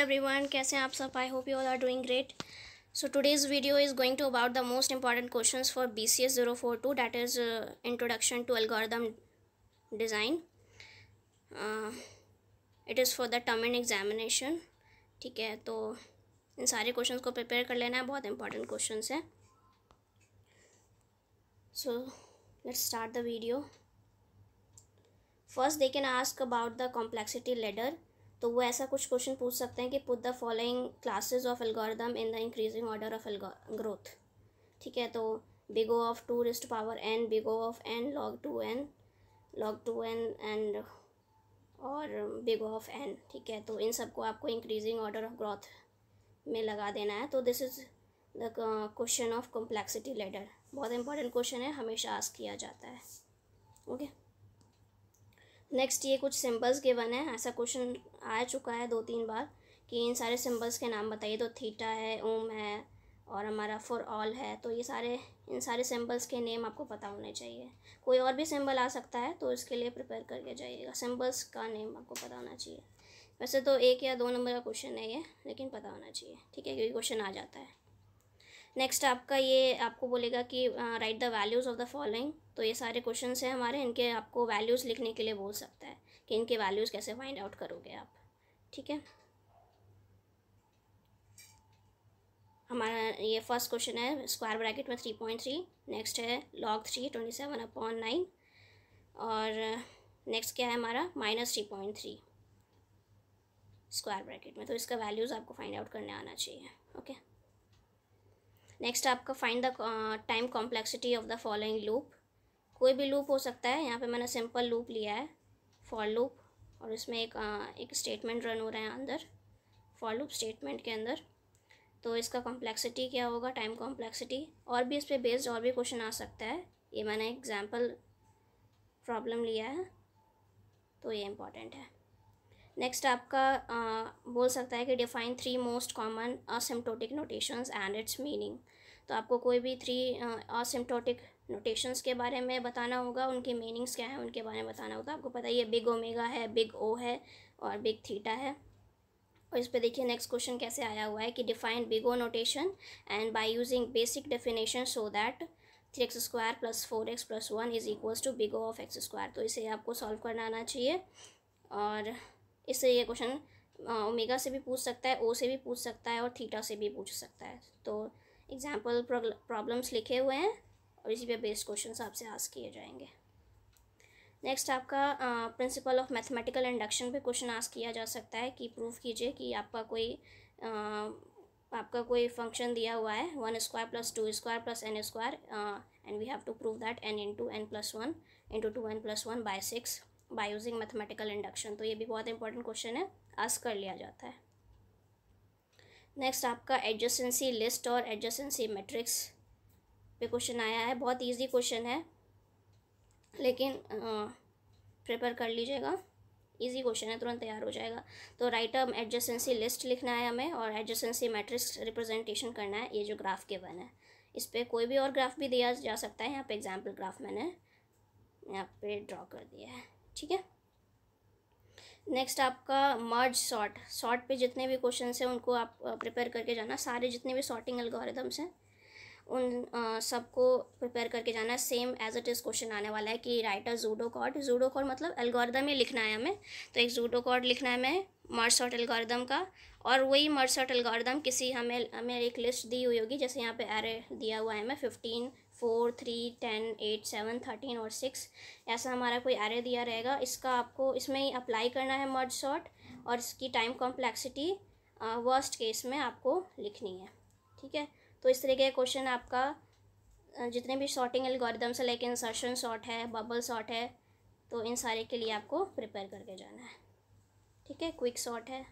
Everyone कैसे हैं आप सब I hope you all are doing great so today's video is going to about the most important question for B C S zero four two that is introduction to algorithm design it is for the term end examination ठीक है तो इन सारे question को prepare कर लेना है बहुत important question है so let's start the video first they can ask about the complexity ladder तो वो ऐसा कुछ क्वेश्चन पूछ सकते हैं कि put the following classes of algorithm in the increasing order of growth ठीक है तो big O of two raised power n big O of n log two n log two n and और बिगो ऑफ एन ठीक है तो इन सबको आपको increasing order of growth में लगा देना है तो this is the question of complexity ladder बहुत इंपॉर्टेंट क्वेश्चन है हमेशा आस्क किया जाता है ओके okay? नेक्स्ट ये कुछ सिंबल्स गिवन है ऐसा क्वेश्चन आ चुका है दो तीन बार कि इन सारे सिंबल्स के नाम बताइए तो थीटा है ओम है और हमारा फॉर ऑल है तो ये सारे इन सारे सिंबल्स के नेम आपको पता होने चाहिए कोई और भी सिंबल आ सकता है तो इसके लिए प्रिपेयर करके जाइएगा सिंबल्स का नेम आपको पता होना चाहिए वैसे तो एक या दो नंबर का क्वेश्चन है ये लेकिन पता होना चाहिए ठीक है क्योंकि क्वेश्चन आ जाता है नेक्स्ट आपका ये आपको बोलेगा कि write the values of the following तो ये सारे क्वेश्चन हैं हमारे इनके आपको वैल्यूज़ लिखने के लिए बोल सकता है कि इनके वैल्यूज़ कैसे फाइंड आउट करोगे आप ठीक है हमारा ये फर्स्ट क्वेश्चन है स्क्वायर ब्रैकेट में थ्री पॉइंट थ्री नेक्स्ट है log three twenty seven upon nine और नेक्स्ट क्या है हमारा minus three point three square bracket में तो इसका वैल्यूज़ आपको फाइंड आउट करने आना चाहिए ओके नेक्स्ट आपका find the time complexity of the following loop कोई भी लूप हो सकता है यहाँ पे मैंने सिंपल लूप लिया है फॉर लूप और इसमें एक आ, एक स्टेटमेंट रन हो रहा है अंदर फॉर लूप स्टेटमेंट के अंदर तो इसका कॉम्प्लेक्सिटी क्या होगा टाइम कॉम्प्लेक्सिटी और भी इस पर बेस्ड और भी क्वेश्चन आ सकता है ये मैंने एग्जाम्पल प्रॉब्लम लिया है तो ये इम्पॉर्टेंट है नेक्स्ट आपका आ, बोल सकता है कि define three most common asymptotic notations and its meaning तो आपको कोई भी थ्री असिम्प्टोटिक नोटेशंस के बारे में बताना होगा उनके मीनिंग्स क्या हैं उनके बारे में बताना होगा आपको पता ही है बिग ओमेगा है बिग ओ है और बिग थीटा है और इस पर देखिए नेक्स्ट क्वेश्चन कैसे आया हुआ है कि define big O notation and by using basic definition so that three x square plus four x plus one is equals to big O of x square तो इसे आपको सॉल्व करना आना चाहिए और इससे ये क्वेश्चन ओमेगा से भी पूछ सकता है ओ से भी पूछ सकता है और थीटा से भी पूछ सकता है तो एग्जाम्पल प्रॉब्लम्स लिखे हुए हैं और इसी पे बेस्ड क्वेश्चन आपसे आस्क किए जाएंगे नेक्स्ट आपका प्रिंसिपल ऑफ मैथमेटिकल इंडक्शन पे क्वेश्चन आस्क किया जा सकता है कि प्रूव कीजिए कि आपका कोई uh, आपका कोई फंक्शन दिया हुआ है one square plus two square plus n square and we have to prove that n into n plus one into two n plus one by six by using mathematical induction तो ये भी बहुत important question है ask कर लिया जाता है next आपका एडजस्टेंसी लिस्ट और एडजस्टेंसी मैट्रिक्स पे क्वेश्चन आया है बहुत इजी क्वेश्चन है लेकिन प्रिपेयर कर लीजिएगा इजी क्वेश्चन है तुरंत तैयार हो जाएगा तो राइट अप एडजस्टेंसी लिस्ट लिखना है हमें और एडजस्टेंसी मैट्रिक्स रिप्रेजेंटेशन करना है ये जो ग्राफ के वन है इस पर कोई भी और ग्राफ भी दिया जा सकता है यहाँ पे एग्जाम्पल ग्राफ मैंने यहाँ पे ड्रॉ कर दिया है ठीक है नेक्स्ट आपका मर्ज शॉर्ट शॉर्ट पे जितने भी क्वेश्चन हैं उनको आप प्रिपेयर करके जाना सारे जितने भी शॉर्टिंग एल्गोरिदम्स हैं उन सबको प्रिपेयर करके जाना है same as it is question आने वाला है कि write a pseudo code pseudo code मतलब एल्गोरिदम ही लिखना है हमें तो एक जूडो कॉर्ड लिखना है हमें मर्सॉट एल्गोरिदम का और वही मर्सॉट एल्गोरिदम किसी हमें हमें एक लिस्ट दी हुई होगी जैसे यहाँ पे एरे दिया हुआ है हमें fifteen four three ten eight seven thirteen और सिक्स ऐसा हमारा कोई एरे दिया रहेगा इसका आपको इसमें ही अप्लाई करना है मर्ज शॉट और इसकी टाइम कॉम्प्लेक्सिटी वर्स्ट केस में आपको लिखनी है ठीक है तो इस तरीके का क्वेश्चन आपका जितने भी शॉर्टिंग एल्गोरिदम्स से लाइक इंसर्शन शॉर्ट है बबल शॉर्ट है तो इन सारे के लिए आपको प्रिपेयर करके जाना है ठीक है क्विक शॉर्ट है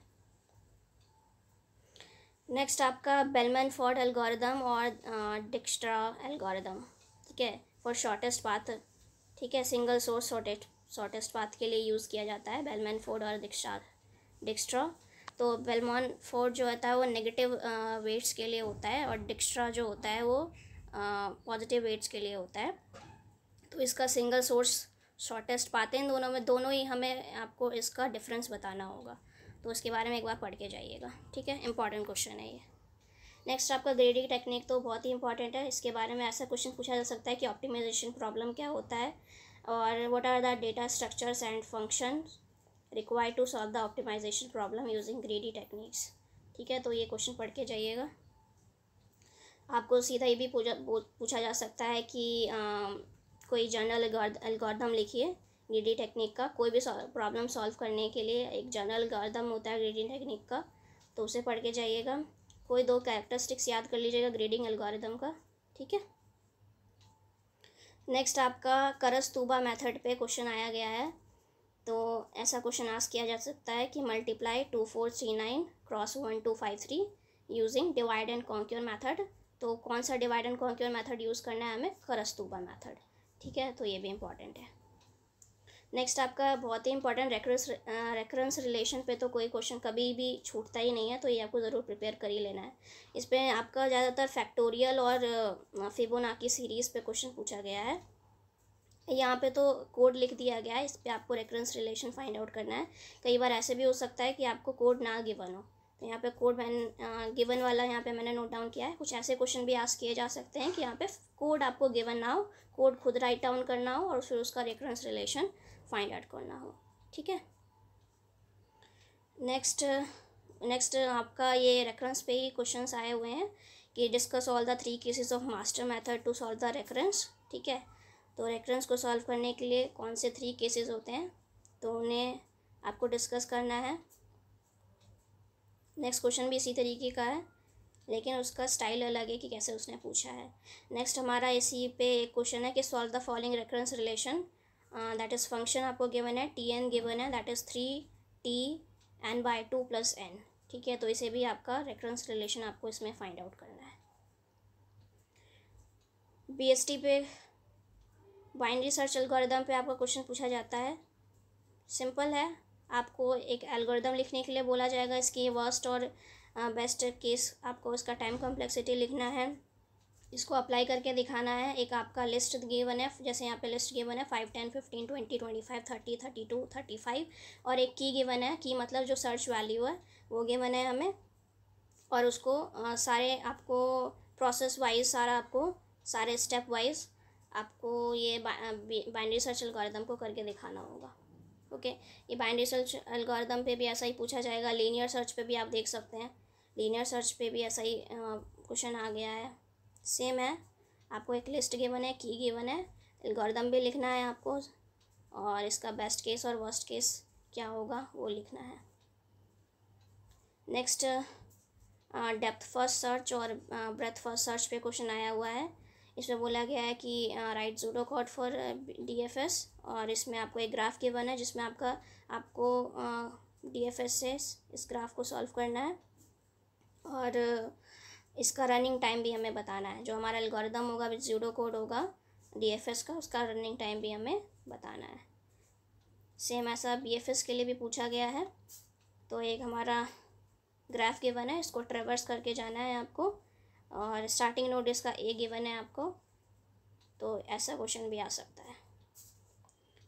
नेक्स्ट आपका बेलमैन फॉर्ड एल्गोरिदम और डिक्स्ट्रा एल्गोरिदम ठीक है फॉर शॉर्टेस्ट पाथ ठीक है single source shortest shortest path के लिए यूज़ किया जाता है बेलमैन फोर्ड और डिक्स्ट्रा डिक्स्ट्रा तो बेलमॉन फोर जो होता है वो नेगेटिव वेट्स uh, के लिए होता है और डिक्स्ट्रा जो होता है वो पॉजिटिव uh, वेट्स के लिए होता है तो इसका सिंगल सोर्स शॉर्टेस्ट पाते हैं दोनों में दोनों ही हमें आपको इसका डिफरेंस बताना होगा तो उसके बारे में एक बार पढ़ के जाइएगा ठीक है इंपॉर्टेंट क्वेश्चन है ये नेक्स्ट आपका ग्रेडिंग टेक्निक तो बहुत ही इंपॉर्टेंट है इसके बारे में ऐसा क्वेश्चन पूछा जा सकता है कि ऑप्टिमाइजेशन प्रॉब्लम क्या होता है और what are the data structures and function require to solve the optimisation problem using greedy techniques ठीक है तो ये क्वेश्चन पढ़ के जाइएगा आपको सीधा ये भी पूछा पूछा जा सकता है कि आ, कोई जनरल अलगोर्दम लिखिए ग्रीडी टेक्निक का कोई भी प्रॉब्लम सॉल्व करने के लिए एक जनरल एल्गोरिदम होता है ग्रीडिंग टेक्निक का तो उसे पढ़ के जाइएगा कोई दो कैरेक्टरिस्टिक्स याद कर लीजिएगा ग्रीडिंग एल्गोरिदम का ठीक है नेक्स्ट आपका करस्तूबा मेथड पे क्वेश्चन आया गया है तो ऐसा क्वेश्चन आस किया जा सकता है कि multiply two four three nine cross one two five three using divide and conquer method तो कौन सा divide and conquer method use करना है हमें खरस्तूबा मैथड ठीक है तो ये भी इम्पॉर्टेंट है नेक्स्ट आपका बहुत ही इंपॉर्टेंट रेकरेंस रेकरेंस रिलेशन पे तो कोई क्वेश्चन कभी भी छूटता ही नहीं है तो ये आपको ज़रूर प्रिपेयर कर ही लेना है इस पर आपका ज़्यादातर फैक्टोरियल और फिबोनाकी uh, सीरीज़ पे क्वेश्चन पूछा गया है यहाँ पे तो कोड लिख दिया गया है इस पर आपको रेफरेंस रिलेशन फाइंड आउट करना है कई बार ऐसे भी हो सकता है कि आपको कोड ना गिवन हो तो यहाँ पे कोड मैंने गिवन वाला यहाँ पे मैंने नोट डाउन किया है कुछ ऐसे क्वेश्चन भी आस किए जा सकते हैं कि यहाँ पे कोड आपको गिवन ना हो कोड खुद राइट डाउन करना हो और फिर उसका रेफरेंस रिलेशन फाइंड आउट करना हो ठीक है नेक्स्ट नेक्स्ट आपका ये रेफरेंस पे ही क्वेश्चन आए हुए हैं कि discuss all the three cases of master method to solve the reference ठीक है तो रेकरेंस को सॉल्व करने के लिए कौन से थ्री केसेस होते हैं तो उन्हें आपको डिस्कस करना है नेक्स्ट क्वेश्चन भी इसी तरीके का है लेकिन उसका स्टाइल अलग है कि कैसे उसने पूछा है नेक्स्ट हमारा इसी पे एक क्वेश्चन है कि solve the following reference relation that is function आपको गिवन है टी एन गिवन है that is three T n by two plus n ठीक है तो इसे भी आपका रेफरेंस रिलेशन आपको इसमें फाइंड आउट करना है बी एस टी पे बाइनरी सर्च एल्गोरिदम पे आपका क्वेश्चन पूछा जाता है सिंपल है आपको एक एल्गोरिदम लिखने के लिए बोला जाएगा इसकी वर्स्ट और बेस्ट केस आपको इसका टाइम कॉम्प्लेक्सिटी लिखना है इसको अप्लाई करके दिखाना है एक आपका लिस्ट गिवन है जैसे यहाँ पे लिस्ट गिवन है five ten fifteen twenty twenty five thirty thirty two thirty five और एक की गिवन है की मतलब जो सर्च वैल्यू है वो गिवन है हमें और उसको आ, सारे आपको प्रोसेस वाइज सारा आपको सारे स्टेप वाइज आपको ये बाइनरी सर्च अलगोरिदम को करके दिखाना होगा ओके ये बाइनरी सर्च अलगोरिदम पे भी ऐसा ही पूछा जाएगा लीनियर सर्च पे भी आप देख सकते हैं लीनियर सर्च पे भी ऐसा ही क्वेश्चन आ गया है सेम है आपको एक लिस्ट गिवन है की गिवन है अलगोरिदम भी लिखना है आपको और इसका बेस्ट केस और वर्स्ट केस क्या होगा वो लिखना है नेक्स्ट डेप्थ फर्स्ट सर्च और ब्रेथ फर्स्ट सर्च पे क्वेश्चन आया हुआ है इसमें बोला गया है कि write pseudo code for DFS और इसमें आपको एक ग्राफ के है जिसमें आपका आपको डीएफएस से इस ग्राफ को सॉल्व करना है और इसका रनिंग टाइम भी हमें बताना है जो हमारा एल्गोरिदम होगा जूडो कोड होगा डीएफएस का उसका रनिंग टाइम भी हमें बताना है सेम ऐसा बीएफएस के लिए भी पूछा गया है तो एक हमारा ग्राफ गिवन है इसको ट्रेवर्स करके जाना है आपको और स्टार्टिंग नोट इसका ए गिवन है आपको तो ऐसा क्वेश्चन भी आ सकता है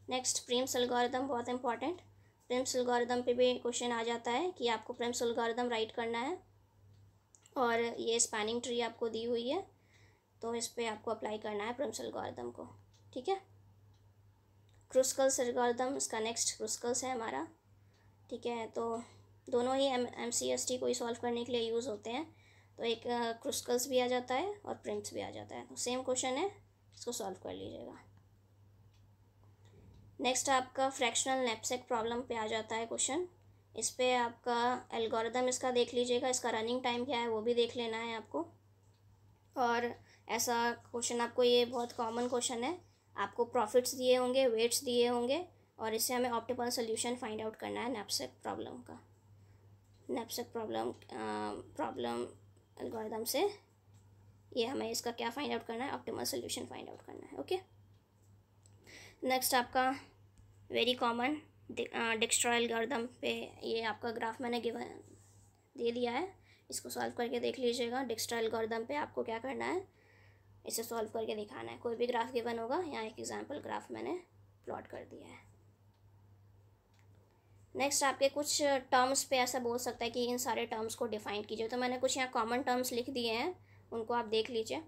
नेक्स्ट प्रेम एल्गोरिदम बहुत इंपॉर्टेंट प्रिम्स एल्गोरिदम पे भी क्वेश्चन आ जाता है कि आपको प्रेम एल्गोरिदम राइट करना है और ये स्पैनिंग ट्री आपको दी हुई है तो इस पर आपको अप्लाई करना है प्रेम एल्गोरिदम को ठीक है क्रूस्कल्स एल्गोरिदम इसका नेक्स्ट क्रुस्कल्स है हमारा ठीक है तो दोनों ही M M C S T को ही सॉल्व करने के लिए यूज़ होते हैं तो एक क्रिस्कल्स भी आ जाता है और प्रिंट्स भी आ जाता है तो सेम क्वेश्चन है इसको सॉल्व कर लीजिएगा नेक्स्ट आपका फ्रैक्शनल नेपसेक प्रॉब्लम पे आ जाता है क्वेश्चन इस पर आपका एल्गोरिदम इसका देख लीजिएगा इसका रनिंग टाइम क्या है वो भी देख लेना है आपको और ऐसा क्वेश्चन आपको ये बहुत कॉमन क्वेश्चन है आपको प्रॉफिट्स दिए होंगे वेट्स दिए होंगे और इससे हमें ऑप्टिमल सोल्यूशन फाइंड आउट करना है नेपसेक प्रॉब्लम का नेपसेक प्रॉब्लम प्रॉब्लम एल्गोरिदम से ये हमें इसका क्या फाइंड आउट करना है ऑप्टिमल सोल्यूशन फाइंड आउट करना है ओके नेक्स्ट आपका वेरी कॉमन डिक्स्ट्रा एल्गोरिदम पे ये आपका ग्राफ मैंने गिवन दे दिया है इसको सॉल्व करके देख लीजिएगा डिक्स्ट्रा एल्गोरिदम पे आपको क्या करना है इसे सॉल्व करके दिखाना है कोई भी ग्राफ गिवन होगा यहाँ एक एग्जाम्पल ग्राफ मैंने प्लॉट कर दिया है नेक्स्ट आपके कुछ टर्म्स पे ऐसा बोल सकता है कि इन सारे टर्म्स को डिफाइन कीजिए तो मैंने कुछ यहाँ कॉमन टर्म्स लिख दिए हैं उनको आप देख लीजिए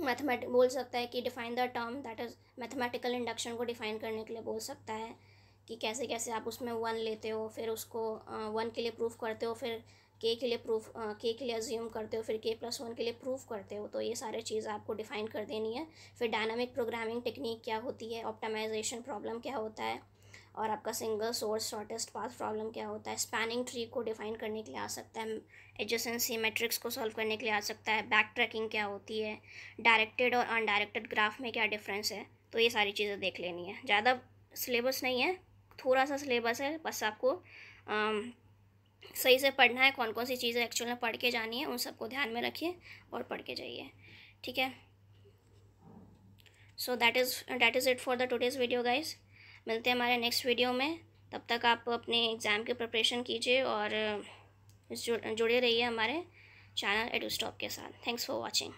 मैथमेट बोल सकता है कि define the term that is mathematical induction को डिफाइन करने के लिए बोल सकता है कि कैसे कैसे आप उसमें वन लेते हो फिर उसको वन के लिए प्रूफ करते हो फिर के के लिए प्रूफ के के लिए अज्यूम करते हो फिर के प्लस वन के लिए प्रूफ करते हो तो ये सारे चीज़ आपको डिफ़ाइन कर देनी है फिर डायनामिक प्रोग्रामिंग टेक्निक क्या होती है ऑप्टामाइजेशन प्रॉब्लम क्या होता है और आपका single source shortest path problem क्या होता है स्पैनिंग ट्री को डिफाइन करने के लिए आ सकता है एडजेसेंसी मैट्रिक्स को सॉल्व करने के लिए आ सकता है बैक ट्रैकिंग क्या होती है डायरेक्टेड और अनडायरेक्टेड ग्राफ में क्या डिफरेंस है तो ये सारी चीज़ें देख लेनी है ज़्यादा सिलेबस नहीं है थोड़ा सा सिलेबस है बस आपको आ, सही से पढ़ना है कौन कौन सी चीज़ें एक्चुअल में पढ़ के जानी है उन सबको ध्यान में रखिए और पढ़ के जाइए ठीक है so that is that is it for the today's video guys मिलते हैं हमारे नेक्स्ट वीडियो में तब तक आप अपने एग्ज़ाम की प्रिपरेशन कीजिए और जुड़े रहिए हमारे चैनल एडू के साथ थैंक्स फॉर वॉचिंग